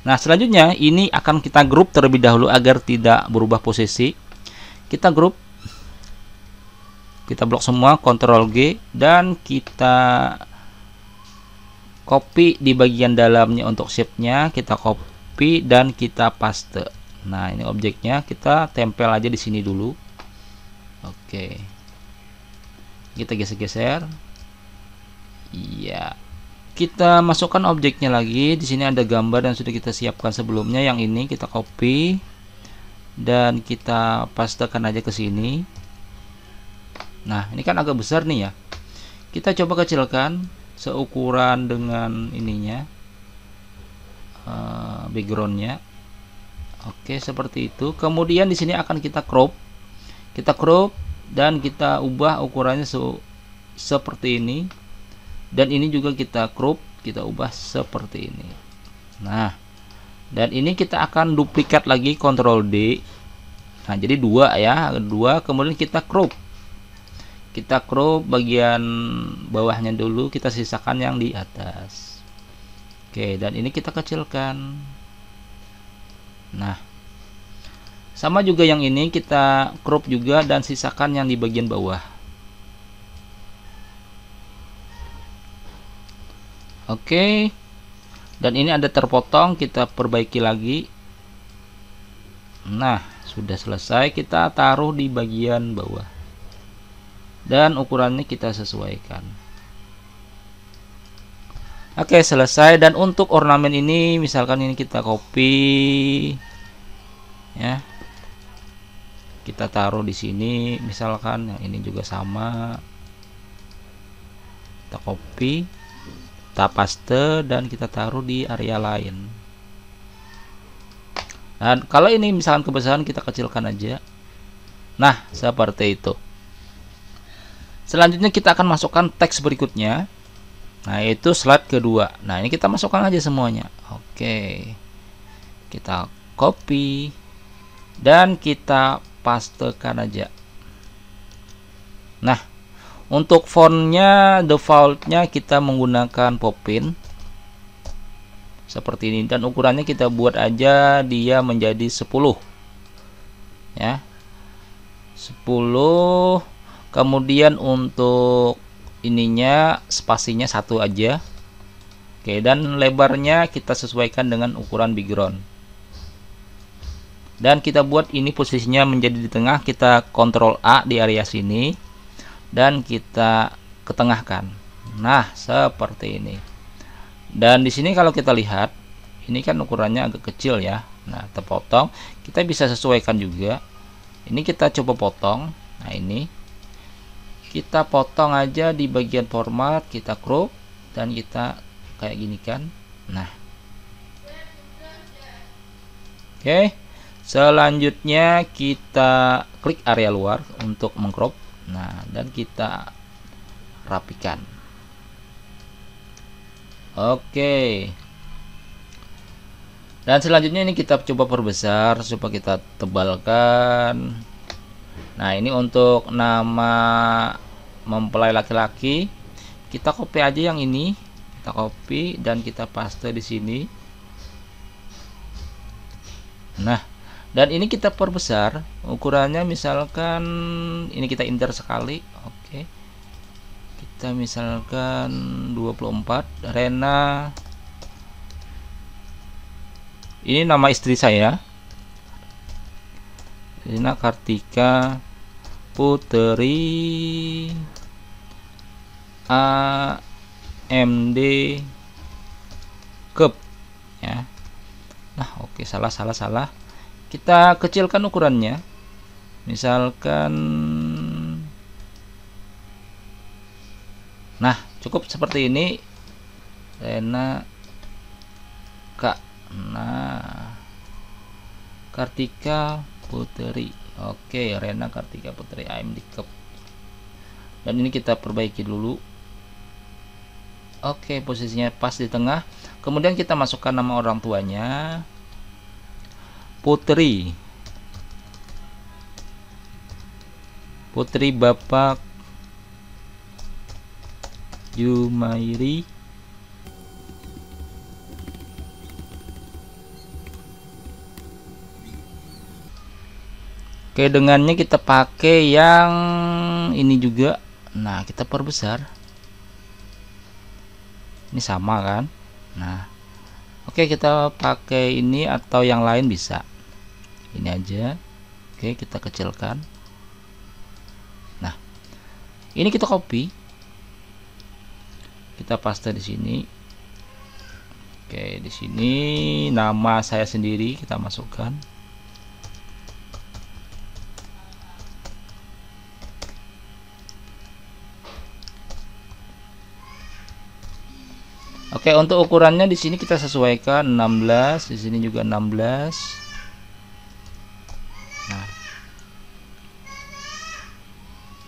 Nah, selanjutnya ini akan kita grup terlebih dahulu agar tidak berubah posisi. Kita grup kita blok semua Ctrl G dan kita copy di bagian dalamnya untuk shape-nya, kita copy dan kita paste. Nah, ini objeknya kita tempel aja di sini dulu. Oke. Kita geser-geser. Iya kita masukkan objeknya lagi di sini ada gambar yang sudah kita siapkan sebelumnya yang ini kita copy dan kita pastekan aja ke sini nah ini kan agak besar nih ya kita coba kecilkan seukuran dengan ininya eh, backgroundnya oke seperti itu kemudian di sini akan kita crop kita crop dan kita ubah ukurannya se seperti ini dan ini juga kita crop kita ubah seperti ini nah dan ini kita akan duplikat lagi Ctrl D nah jadi dua ya dua kemudian kita crop kita crop bagian bawahnya dulu kita sisakan yang di atas oke dan ini kita kecilkan nah sama juga yang ini kita crop juga dan sisakan yang di bagian bawah oke dan ini ada terpotong kita perbaiki lagi nah sudah selesai kita taruh di bagian bawah dan ukurannya kita sesuaikan oke selesai dan untuk ornamen ini misalkan ini kita copy ya kita taruh di sini misalkan yang ini juga sama kita copy kita paste dan kita taruh di area lain nah kalau ini misalkan kebesaran kita kecilkan aja nah seperti itu selanjutnya kita akan masukkan teks berikutnya nah itu slide kedua nah ini kita masukkan aja semuanya oke kita copy dan kita pastekan aja nah untuk fontnya defaultnya kita menggunakan popin seperti ini dan ukurannya kita buat aja dia menjadi 10 ya 10 kemudian untuk ininya spasinya satu aja oke dan lebarnya kita sesuaikan dengan ukuran background dan kita buat ini posisinya menjadi di tengah kita kontrol A di area sini dan kita ketengahkan. Nah, seperti ini. Dan di sini kalau kita lihat, ini kan ukurannya agak kecil ya. Nah, terpotong. Kita bisa sesuaikan juga. Ini kita coba potong. Nah, ini kita potong aja di bagian format, kita crop dan kita kayak gini kan. Nah. Oke. Okay. Selanjutnya kita klik area luar untuk mengcrop nah dan kita rapikan oke dan selanjutnya ini kita coba perbesar supaya kita tebalkan nah ini untuk nama mempelai laki-laki kita copy aja yang ini kita copy dan kita paste di sini nah dan ini kita perbesar ukurannya misalkan ini kita inter sekali oke kita misalkan 24 Rena ini nama istri saya Rena Kartika Puteri AMD Cup ya nah oke salah salah salah kita kecilkan ukurannya misalkan nah cukup seperti ini Rena Kak nah Kartika Putri Oke Rena Kartika Putri I'm di cup dan ini kita perbaiki dulu Oke posisinya pas di tengah kemudian kita masukkan nama orang tuanya putri putri bapak Jumairi Oke dengannya kita pakai yang ini juga Nah kita perbesar Ini sama kan Nah Oke kita pakai ini atau yang lain bisa ini aja oke kita kecilkan nah ini kita copy kita paste di sini oke di sini nama saya sendiri kita masukkan Oke, untuk ukurannya di sini kita sesuaikan 16, di sini juga 16.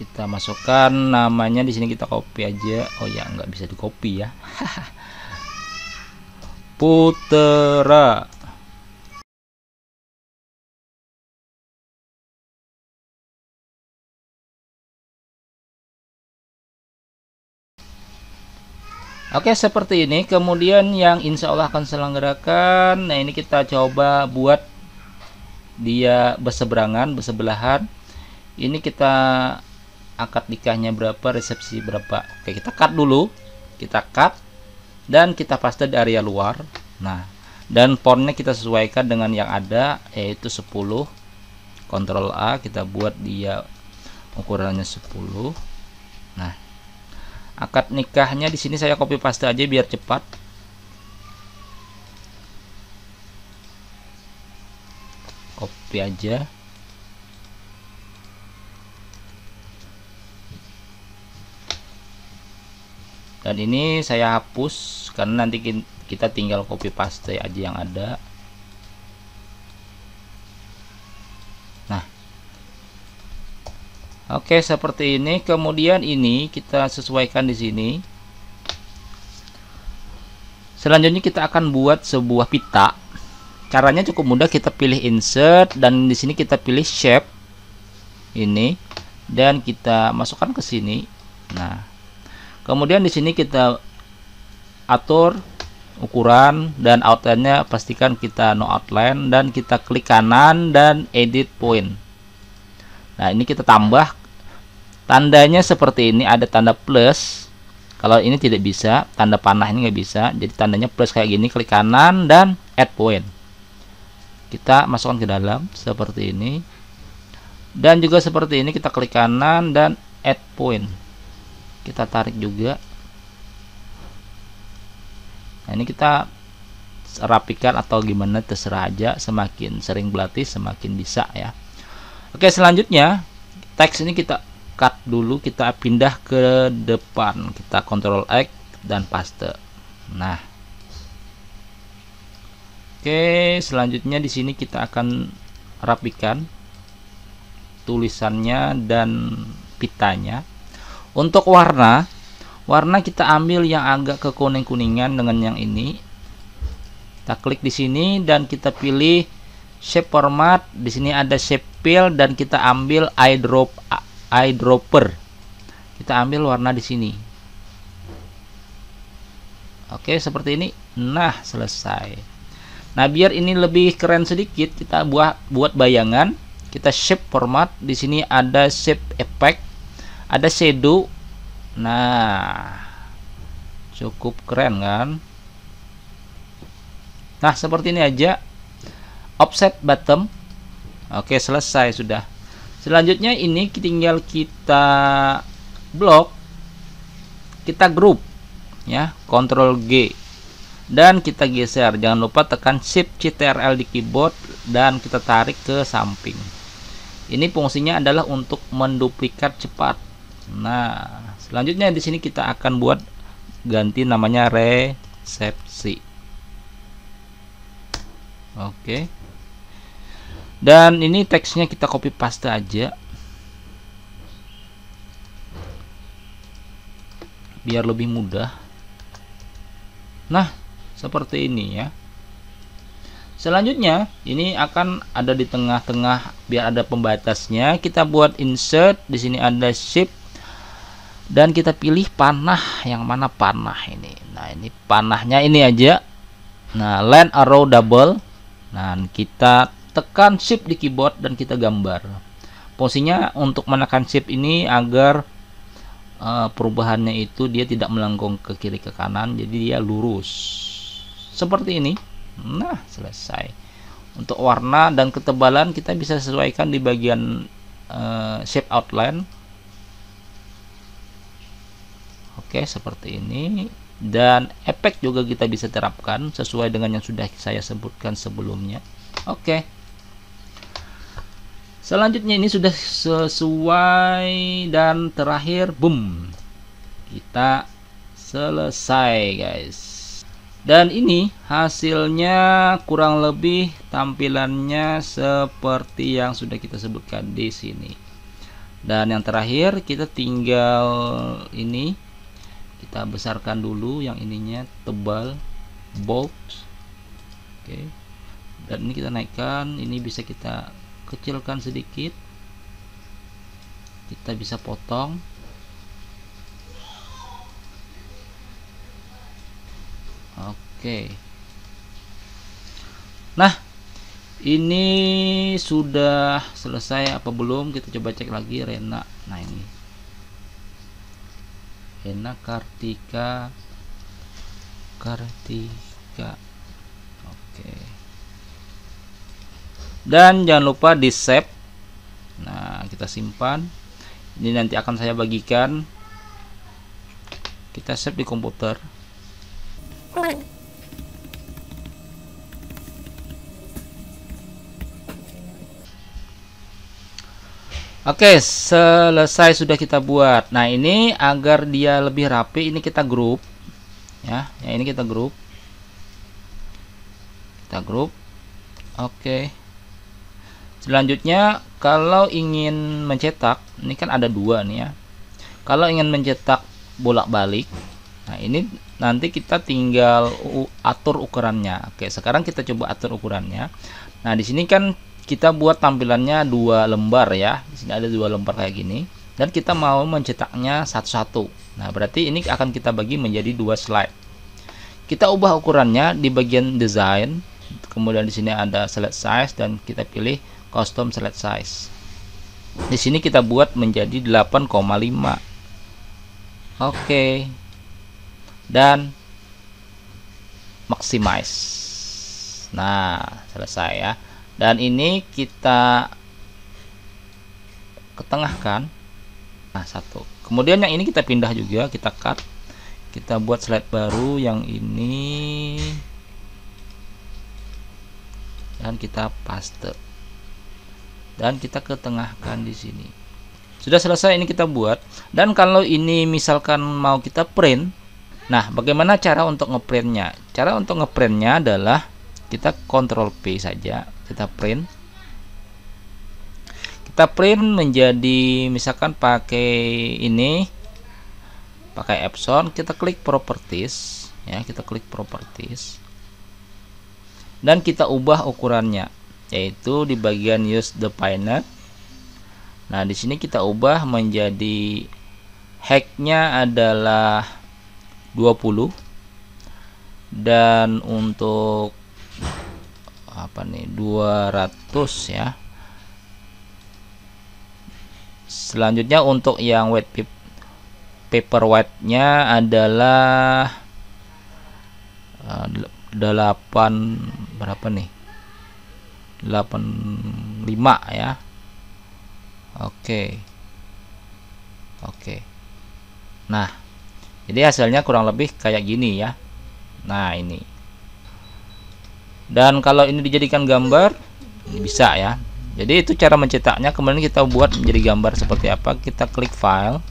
kita masukkan namanya di sini kita copy aja oh ya nggak bisa di copy ya Putera Oke seperti ini kemudian yang insya Allah akan selenggarakan Nah ini kita coba buat dia berseberangan bersebelahan Ini kita akad nikahnya berapa, resepsi berapa. Oke, kita cut dulu. Kita cut dan kita paste di area luar. Nah, dan fontnya kita sesuaikan dengan yang ada yaitu 10. Ctrl A kita buat dia ukurannya 10. Nah, akad nikahnya di sini saya copy paste aja biar cepat. Copy aja. dan ini saya hapus karena nanti kita tinggal copy paste aja yang ada nah oke seperti ini kemudian ini kita sesuaikan di sini selanjutnya kita akan buat sebuah pita caranya cukup mudah kita pilih insert dan di sini kita pilih shape ini dan kita masukkan ke sini nah kemudian di sini kita atur ukuran dan outline-nya pastikan kita no outline dan kita klik kanan dan edit point nah ini kita tambah tandanya seperti ini ada tanda plus kalau ini tidak bisa tanda panah ini nggak bisa jadi tandanya plus kayak gini klik kanan dan add point kita masukkan ke dalam seperti ini dan juga seperti ini kita klik kanan dan add point kita tarik juga nah ini kita rapikan atau gimana terserah aja semakin sering berlatih semakin bisa ya oke selanjutnya teks ini kita cut dulu kita pindah ke depan kita kontrol X dan paste nah oke selanjutnya di sini kita akan rapikan tulisannya dan pitanya untuk warna, warna kita ambil yang agak kekuning-kuningan dengan yang ini. Kita klik di sini dan kita pilih shape format. Di sini ada shape fill dan kita ambil eyedrop eyedropper. Kita ambil warna di sini. Oke, seperti ini. Nah, selesai. Nah, biar ini lebih keren sedikit, kita buat buat bayangan. Kita shape format. Di sini ada shape effect ada sedu, nah cukup keren kan nah seperti ini aja offset bottom oke selesai sudah selanjutnya ini tinggal kita blok kita grup ya Ctrl G dan kita geser jangan lupa tekan shift CTRL di keyboard dan kita tarik ke samping ini fungsinya adalah untuk menduplikat cepat Nah, selanjutnya di sini kita akan buat ganti namanya resepsi. Oke. Dan ini teksnya kita copy paste aja. Biar lebih mudah. Nah, seperti ini ya. Selanjutnya, ini akan ada di tengah-tengah biar ada pembatasnya. Kita buat insert, di sini ada shape dan kita pilih panah yang mana panah ini nah ini panahnya ini aja nah land arrow double nah kita tekan shift di keyboard dan kita gambar posisinya untuk menekan shift ini agar uh, perubahannya itu dia tidak melengkung ke kiri ke kanan jadi dia lurus seperti ini nah selesai untuk warna dan ketebalan kita bisa sesuaikan di bagian uh, shape outline Oke, seperti ini. Dan efek juga kita bisa terapkan sesuai dengan yang sudah saya sebutkan sebelumnya. Oke. Selanjutnya ini sudah sesuai dan terakhir boom. Kita selesai, guys. Dan ini hasilnya kurang lebih tampilannya seperti yang sudah kita sebutkan di sini. Dan yang terakhir kita tinggal ini kita besarkan dulu yang ininya tebal box oke okay. dan ini kita naikkan ini bisa kita kecilkan sedikit kita bisa potong oke okay. nah ini sudah selesai apa belum kita coba cek lagi Rena Hena Kartika Kartika oke dan jangan lupa di save nah kita simpan ini nanti akan saya bagikan kita save di komputer Oke, selesai sudah kita buat. Nah, ini agar dia lebih rapi, ini kita grup. Ya, ya ini kita grup. Kita grup. Oke. Selanjutnya, kalau ingin mencetak, ini kan ada dua nih ya. Kalau ingin mencetak bolak-balik, nah ini nanti kita tinggal atur ukurannya. Oke, sekarang kita coba atur ukurannya. Nah, di sini kan kita buat tampilannya dua lembar ya di sini ada dua lembar kayak gini dan kita mau mencetaknya satu-satu nah berarti ini akan kita bagi menjadi dua slide kita ubah ukurannya di bagian design kemudian di sini ada select size dan kita pilih custom select size di sini kita buat menjadi 8,5 oke okay. dan maximize nah selesai ya dan ini kita ketengahkan nah satu kemudian yang ini kita pindah juga kita cut kita buat slide baru yang ini dan kita paste dan kita ketengahkan di sini sudah selesai ini kita buat dan kalau ini misalkan mau kita print nah bagaimana cara untuk ngeprintnya cara untuk ngeprintnya adalah kita kontrol P saja kita print kita print menjadi misalkan pakai ini pakai Epson kita klik properties ya kita klik properties dan kita ubah ukurannya yaitu di bagian use the planet nah di sini kita ubah menjadi hacknya adalah 20 dan untuk apa nih 200 ya selanjutnya untuk yang white paper, white nya adalah 8 eh, berapa nih 85 ya oke oke nah jadi hasilnya kurang lebih kayak gini ya nah ini dan kalau ini dijadikan gambar bisa ya jadi itu cara mencetaknya kemudian kita buat menjadi gambar seperti apa kita klik file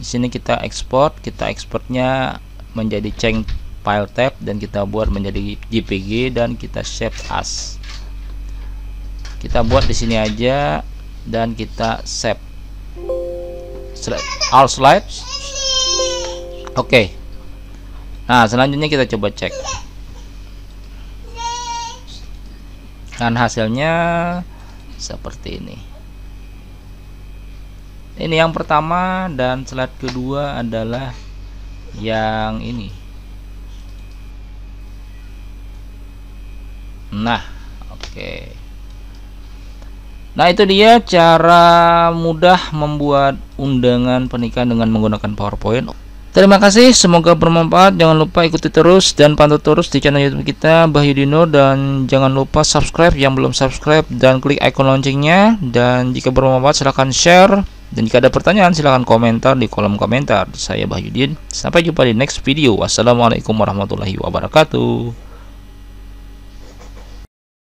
di sini kita export. kita exportnya menjadi ceng file tab dan kita buat menjadi jpg dan kita save as kita buat di sini aja dan kita save all slides oke okay. nah selanjutnya kita coba cek dan hasilnya seperti ini ini yang pertama dan slide kedua adalah yang ini nah oke okay. Nah itu dia cara mudah membuat undangan pernikahan dengan menggunakan PowerPoint. Terima kasih, semoga bermanfaat. Jangan lupa ikuti terus dan pantau terus di channel YouTube kita Bahyu Dino dan jangan lupa subscribe yang belum subscribe dan klik icon loncengnya dan jika bermanfaat silahkan share dan jika ada pertanyaan silahkan komentar di kolom komentar. Saya Yudin, Sampai jumpa di next video. Wassalamualaikum warahmatullahi wabarakatuh.